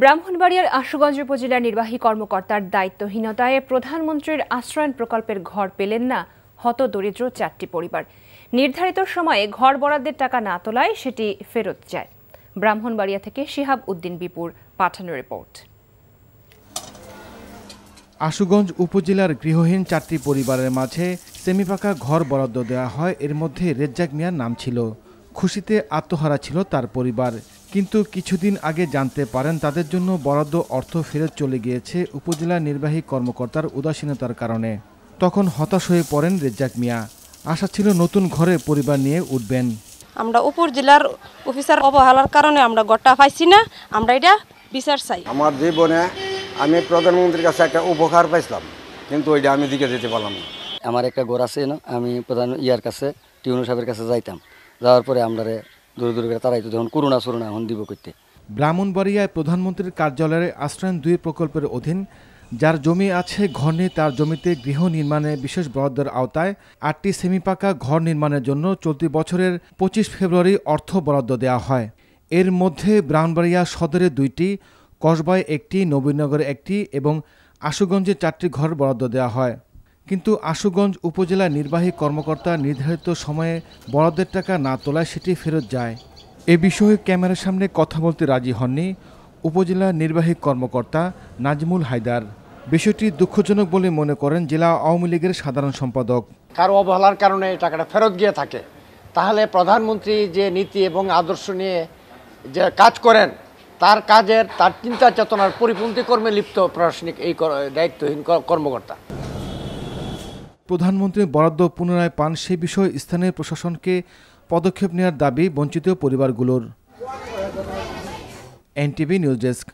ব্রাহ্মণবাড়িয়ার আশুগঞ্জ উপজেলার নির্বাহী কর্মকর্তার দায়িত্বহীনতায় প্রধানমন্ত্রীর আশ্রয়ণ প্রকল্পের ঘর পেলেন না হত দরিদ্র চারটি পরিবার নির্ধারিত সময়ে ঘর বরাদ্দের টাকা না তোলায় সেটি ফেরত যায় ব্রাহ্মণবাড়িয়া থেকে শিহাব উদ্দিন বিপুর পাঠানো রিপোর্ট আশুগঞ্জ উপজেলার গৃহহীন চারটি পরিবারের মাঝে সেমিপাকা ঘর বরাদ্দ দেওয়া হয় এর মধ্যে রেজ্জাক মিয়ার নাম ছিল খুশিতে আত্মহারা ছিল তার পরিবার কিন্তু কিছুদিন আগে জানতে পারেন তাদের জন্য বরাদ্দ অর্থ ফেরত চলে গিয়েছে উপজেলা নির্বাহী কর্মকর্তার উদাসীনতার কারণে তখন হতাশ হয়ে পড়েন রেজ্জাক মিয়া আশা ছিল নতুন ঘরে পরিবার নিয়ে উঠবেন আমরা উপর জেলার অফিসার অবহেলার কারণে আমরা গোটা পাইছি না আমরা এটা বিচার চাই আমার জীবনে আমি প্রধানমন্ত্রীর কাছে একটা উপকার পাইছিলাম কিন্তু ওইটা আমি দিকে যেতে পারলাম না আমার একটা ঘর আছে না আমি প্রধান ইয়ার কাছে টিউনু সাহেবের কাছে যাইতাম যাওয়ার পরে আমরা দূরে দূরে তারাই তো যখন করোনা সরোনা এখন দিব করতে ব্রাহ্মণবাড়িয়ায় প্রধানমন্ত্রীর কার্যালয়ে আশ্রয়ন দুই প্রকল্পের অধীন যার জমি আছে ঘর তার জমিতে গৃহ নির্মাণে বিশেষ বরাদ্দের আওতায় আটটি সেমিপাকা ঘর নির্মাণের জন্য চলতি বছরের পঁচিশ ফেব্রুয়ারি অর্থ বরাদ্দ দেওয়া হয় এর মধ্যে ব্রাহ্মণবাড়িয়া সদরে দুইটি কসবায় একটি নবীনগরে একটি এবং আশুগঞ্জে চারটি ঘর বরাদ্দ দেওয়া হয় কিন্তু আশুগঞ্জ উপজেলা নির্বাহী কর্মকর্তা নির্ধারিত সময়ে বরাদ্দের টাকা না তোলায় সেটি ফেরত যায় এ বিষয়ে ক্যামেরার সামনে কথা বলতে রাজি হননি উপজেলা নির্বাহী কর্মকর্তা নাজমুল হায়দার বিষয়টি দুঃখজনক বলে মনে করেন জেলা আওয়ামী লীগের সাধারণ সম্পাদক কারো অবহেলার কারণে টাকাটা ফেরত গিয়ে থাকে তাহলে প্রধানমন্ত্রী যে নীতি এবং আদর্শ নিয়ে যে কাজ করেন তার কাজের তার চিন্তা চেতনার পরিপন্থী কর্মে লিপ্ত প্রশাসনিক এই দায়িত্বহীন কর্মকর্তা প্রধানমন্ত্রীর বরাদ্দ পুনরায় পান সে বিষয়ে স্থানীয় প্রশাসনকে পদক্ষেপ নেওয়ার দাবি বঞ্চিত পরিবারগুলোর এনটিভি নিউজ ডেস্ক